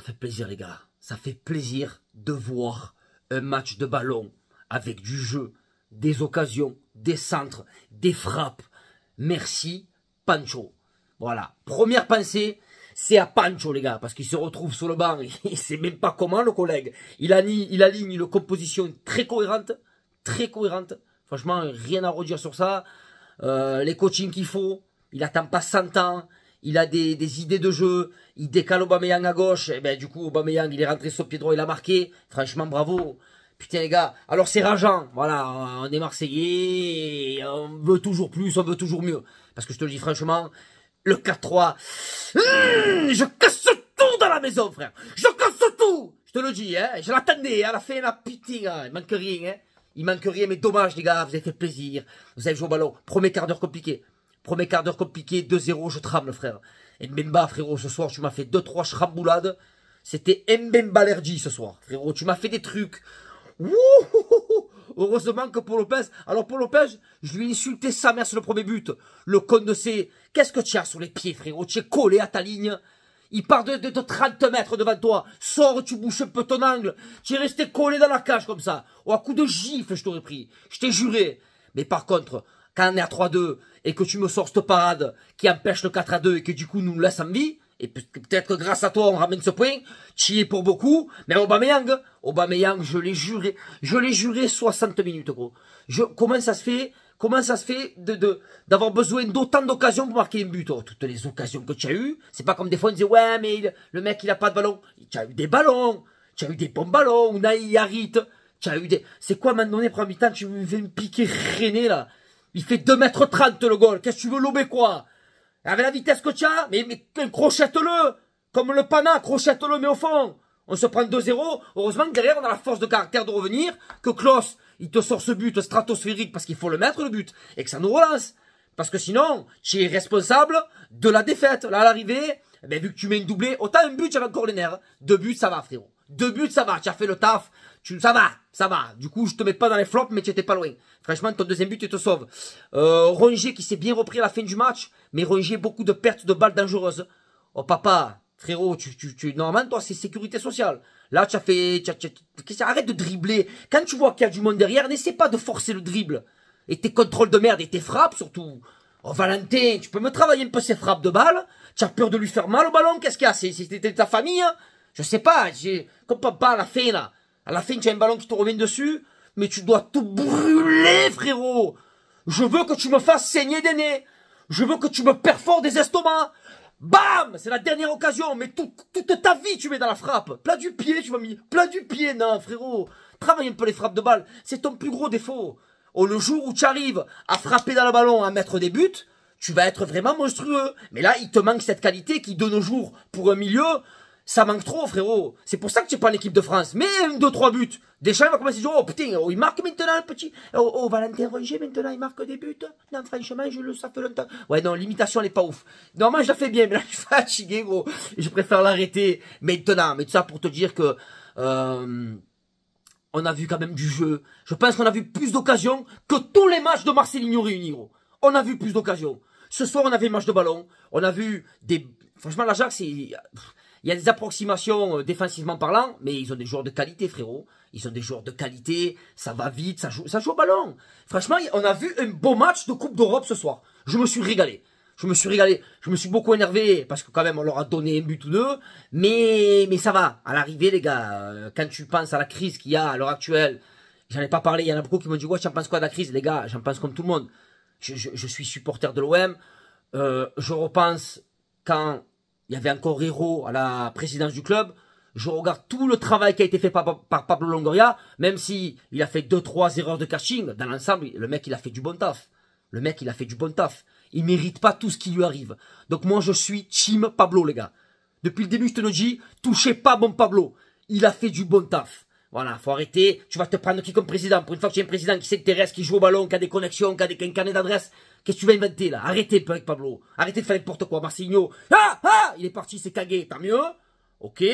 ça fait plaisir les gars. Ça fait plaisir de voir un match de ballon avec du jeu, des occasions, des centres, des frappes. Merci Pancho. Voilà, première pensée, c'est à Pancho les gars, parce qu'il se retrouve sur le banc, il sait même pas comment le collègue. Il, aligne, il aligne une composition très cohérente, très cohérente. Franchement, rien à redire sur ça. Euh, les coachings qu'il faut, il n'attend pas 100 ans, il a des, des, idées de jeu, il décale Aubameyang à gauche, et ben du coup Aubameyang il est rentré sur pied droit, il a marqué, franchement bravo, putain les gars, alors c'est rageant, voilà, euh, on est Marseillais, on veut toujours plus, on veut toujours mieux, parce que je te le dis franchement, le 4-3, hum, je casse tout dans la maison frère, je casse tout, je te le dis, hein, je l'attendais, hein, à la fin la pitié, hein. il manque rien, hein. Il manque rien, mais dommage, les gars, vous avez fait plaisir. Vous avez joué au ballon. Premier quart d'heure compliqué. Premier quart d'heure compliqué, 2-0, je trame le frère. Mbemba, frérot, ce soir, tu m'as fait 2-3 chramboulades. C'était Mbemba l'ergie ce soir, frérot. Tu m'as fait des trucs. Heureusement que pour Lopez. Alors, pour Lopez, je lui ai insulté sa mère sur le premier but. Le con de C, Qu'est-ce que tu as sur les pieds, frérot Tu es collé à ta ligne. Il part de, de, 30 mètres devant toi. Sors, tu bouches un peu ton angle. Tu es resté collé dans la cage comme ça. Ou à coup de gifle, je t'aurais pris. Je t'ai juré. Mais par contre, quand on est à 3-2, et que tu me sors cette parade qui empêche le 4 à 2 et que du coup nous laisse en vie, et peut-être que grâce à toi on ramène ce point, tu es pour beaucoup, mais Aubameyang, Aubameyang, je l'ai juré, je l'ai juré 60 minutes gros. Je, comment ça se fait Comment ça se fait de d'avoir besoin d'autant d'occasions pour marquer un but oh, Toutes les occasions que tu as eues, c'est pas comme des fois on dit ouais mais le mec il a pas de ballon. Tu as eu des ballons, tu as eu des bons ballons, Ou Harit, tu as eu des... C'est quoi maintenant, premier mi-temps, tu veux me piquer René là il fait 2 m 30 le goal. Qu'est-ce que tu veux lober quoi Avec la vitesse que tu as, mais, mais crochette-le Comme le pana, crochette-le, mais au fond On se prend 2-0. Heureusement que derrière, on a la force de caractère de revenir, que Klaus, il te sort ce but stratosphérique parce qu'il faut le mettre le but, et que ça nous relance. Parce que sinon, tu es responsable de la défaite. Là, à l'arrivée, eh ben, vu que tu mets une doublée, autant un but, j'avais encore les nerfs. Deux buts, ça va, frérot. Deux buts, ça va. Tu as fait le taf. Tu, ça va, ça va. Du coup, je te mets pas dans les flops, mais tu étais pas loin. Franchement, ton deuxième but, tu te sauves. Euh, Rongier qui s'est bien repris à la fin du match, mais Rongier, beaucoup de pertes de balles dangereuses. Oh papa, frérot, tu, tu, tu, normalement, toi, c'est sécurité sociale. Là, tu as fait, tu as, tu arrête de dribbler. Quand tu vois qu'il y a du monde derrière, n'essaie pas de forcer le dribble. Et tes contrôles de merde et tes frappes, surtout. Oh, Valentin, tu peux me travailler un peu ces frappes de balles Tu as peur de lui faire mal au ballon? Qu'est-ce qu'il y a? C'est, ta famille? Hein je sais pas, j'ai papa à la fin, là. À la fin, tu as un ballon qui te revient dessus, mais tu dois tout brûler, frérot. Je veux que tu me fasses saigner des nez. Je veux que tu me perfores des estomacs. Bam C'est la dernière occasion, mais toute ta vie, tu mets dans la frappe. Plein du pied, tu m'as mis. Plein du pied, non, frérot. Travaille un peu les frappes de balle. C'est ton plus gros défaut. Oh, le jour où tu arrives à frapper dans le ballon, à mettre des buts, tu vas être vraiment monstrueux. Mais là, il te manque cette qualité qui, de nos jours, pour un milieu, ça manque trop, frérot. C'est pour ça que tu n'es pas en équipe de France. Mais deux, trois buts. Deschamps il va commencer à dire, oh putain, oh, il marque maintenant le petit. Oh, oh, Valentin maintenant, il marque des buts. Non, franchement, je le ça fait longtemps. Ouais, non, l'imitation, elle n'est pas ouf. Normalement, je la fais bien, mais là, je suis fatigué, gros. Je préfère l'arrêter maintenant. Mais tout ça pour te dire que, euh, on a vu quand même du jeu. Je pense qu'on a vu plus d'occasions que tous les matchs de Marcelinho réunis, gros. On a vu plus d'occasions. Ce soir, on avait match de ballon. On a vu des, franchement, l'Ajax, c'est, il y a des approximations euh, défensivement parlant, mais ils ont des joueurs de qualité, frérot. Ils ont des joueurs de qualité, ça va vite, ça joue, ça joue au ballon. Franchement, on a vu un beau match de Coupe d'Europe ce soir. Je me suis régalé. Je me suis régalé. Je me suis beaucoup énervé parce que quand même on leur a donné un but ou deux. Mais, mais ça va. À l'arrivée, les gars, euh, quand tu penses à la crise qu'il y a à l'heure actuelle, j'en ai pas parlé. Il y en a beaucoup qui me dit, ouais, j'en pense quoi de la crise? Les gars, j'en pense comme tout le monde. Je, suis supporter de l'OM. Euh, je repense quand il y avait encore Hero à la présidence du club. Je regarde tout le travail qui a été fait par, Pablo Longoria, même si il a fait deux trois erreurs de caching. Dans l'ensemble, le mec il a fait du bon taf. Le mec il a fait du bon taf. Il mérite pas tout ce qui lui arrive. Donc moi je suis team Pablo les gars. Depuis le début je te le dis, touchez pas bon Pablo. Il a fait du bon taf. Voilà, faut arrêter. Tu vas te prendre qui comme président Pour une fois que tu un président qui s'intéresse, qui joue au ballon, qui a des connexions, qui a des carnet d'adresse, Qu'est-ce que tu vas inventer là Arrêtez avec Pablo. Arrêtez de faire n'importe quoi. Marcinho. Ah Ah Il est parti, c'est cagé. Tant mieux. Ok.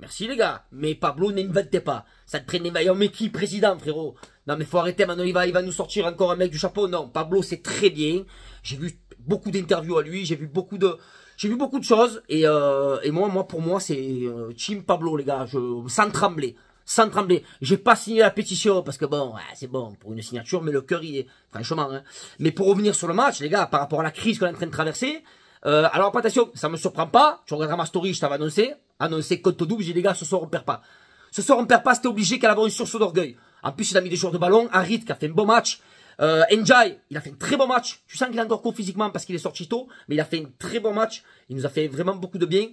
Merci les gars. Mais Pablo, n'inventez pas. Ça te traîne mais qui président, frérot Non mais faut arrêter maintenant, il va, il va nous sortir encore un mec du chapeau. Non, Pablo c'est très bien. J'ai vu beaucoup d'interviews à lui, j'ai vu beaucoup de. J'ai vu beaucoup de choses et, euh, et moi, moi pour moi c'est euh, Team Pablo les gars, je, sans trembler sans trembler. J'ai pas signé la pétition parce que bon, c'est bon pour une signature, mais le cœur y est franchement. Hein. Mais pour revenir sur le match, les gars, par rapport à la crise qu'on est en train de traverser, euh, alors attention, ça me surprend pas. Tu regarderas ma story, je t'avais annoncé, annoncé contre double. J'ai les gars, ce soir on perd pas. Ce soir on perd pas, c'était obligé qu'elle avait une source d'orgueil. En plus, il a mis des joueurs de ballon, Harit qui a fait un bon match. Euh, il a fait un très bon match. Tu sens qu'il est encore court physiquement parce qu'il est sorti tôt, mais il a fait un très bon match. Il nous a fait vraiment beaucoup de bien.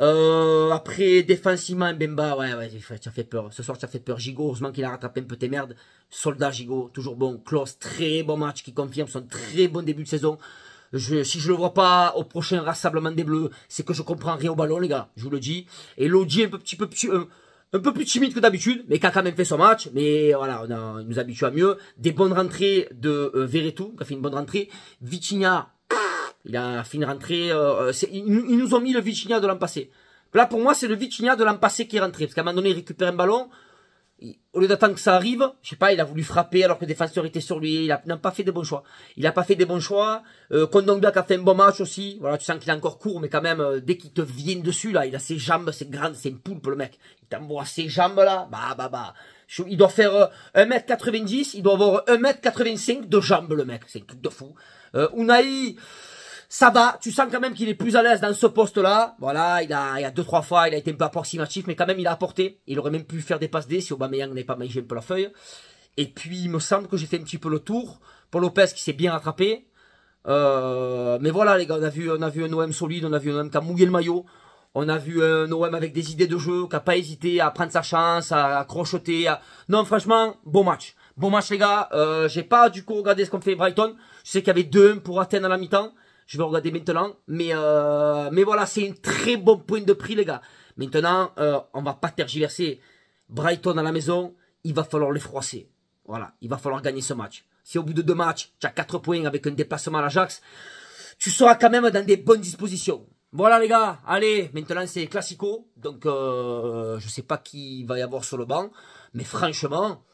Euh, après, défensivement, Bemba, ouais, ouais, ça fait peur. Ce soir, ça fait peur. Gigot, heureusement qu'il a rattrapé un peu tes merdes. Soldat, Gigot, toujours bon. Klaus, très bon match qui confirme son très bon début de saison. Je, si je le vois pas au prochain rassemblement des Bleus, c'est que je comprends rien au ballon, les gars. Je vous le dis. Et Lodi, un petit peu plus, euh, un peu plus timide que d'habitude, mais qui a quand même fait son match. Mais voilà, on il nous habitue à mieux. Des bonnes rentrées de euh, qui a fait une bonne rentrée. Vitinha, il a fait une rentrée. Euh, euh, ils, nous ont mis le Vitinha de l'an passé. Là, pour moi, c'est le Vitinha de l'an passé qui est rentré. Parce qu'à un moment donné, il récupère un ballon, au lieu d'attendre que ça arrive, je sais pas, il a voulu frapper alors que le défenseur était sur lui, il n'a pas fait de bons choix. Il n'a pas fait des bons choix. Euh, a fait un bon match aussi. Voilà, tu sens qu'il est encore court, mais quand même, euh, dès qu'il te vient dessus, là, il a ses jambes, c'est grandes, c'est une le mec. Il t'envoie ses jambes, là, bah, bah, bah. Il doit faire 1m90, euh, il doit avoir 1m85 de jambes, le mec. C'est un truc de fou. Euh, Unai ça va. Tu sens quand même qu'il est plus à l'aise dans ce poste-là. Voilà, il a, il a deux trois fois, il a été un peu approximatif, mais quand même il a apporté. Il aurait même pu faire des passes D si Aubameyang n'avait pas mangé un peu la feuille. Et puis il me semble que j'ai fait un petit peu le tour. pour Lopez qui s'est bien rattrapé. Euh, mais voilà les gars, on a vu, on a vu un OM solide, on a vu un OM qui a mouillé le maillot. On a vu un OM avec des idées de jeu, qui n'a pas hésité à prendre sa chance, à, crocheter. Non, franchement, bon match. Bon match les gars. Euh, j'ai pas du coup regardé ce qu'on fait Brighton. Je sais qu'il y avait deux pour Athènes à la mi-temps. Je vais regarder maintenant. Mais, euh, mais voilà, c'est un très bon point de prix, les gars. Maintenant, on euh, on va pas tergiverser. Brighton à la maison, il va falloir les froisser. Voilà, il va falloir gagner ce match. Si au bout de deux matchs, tu as quatre points avec un déplacement à l'Ajax, tu seras quand même dans des bonnes dispositions. Voilà les gars, allez, maintenant c'est classico, donc je euh, je sais pas qui va y avoir sur le banc, mais franchement,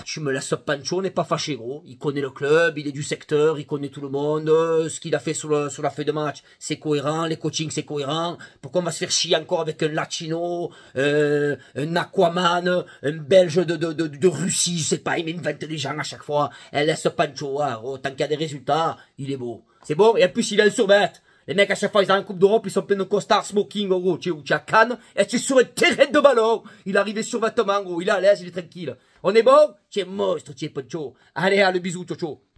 ah, tu me laisses Pancho n'est pas fâché, gros. Il connaît le club, il est du secteur, il connaît tout le monde. Euh, ce qu'il a fait sur, sur la feuille de match, c'est cohérent. Les coachings, c'est cohérent. Pourquoi on va se faire chier encore avec un Latino, euh, un Aquaman, un Belge de, de, de, Russie, je sais pas, il m'invente des gens à chaque fois. Elle laisse Pancho, hein, gros. Tant qu'il y a des résultats, il est beau. C'est bon Et en plus, il a le sommet. Les mecs, à chaque fois, ils arrivent en Coupe d'Europe, ils sont pleins de costards, smoking, gros. Tu es à Cannes, et tu sur un terrain de ballon. Il est arrivé sur 20 gros. Il est à l'aise, il est tranquille. On est bon? Tu es monstre, tu es poncho. Allez, à hein, le bisou, ciao, ciao.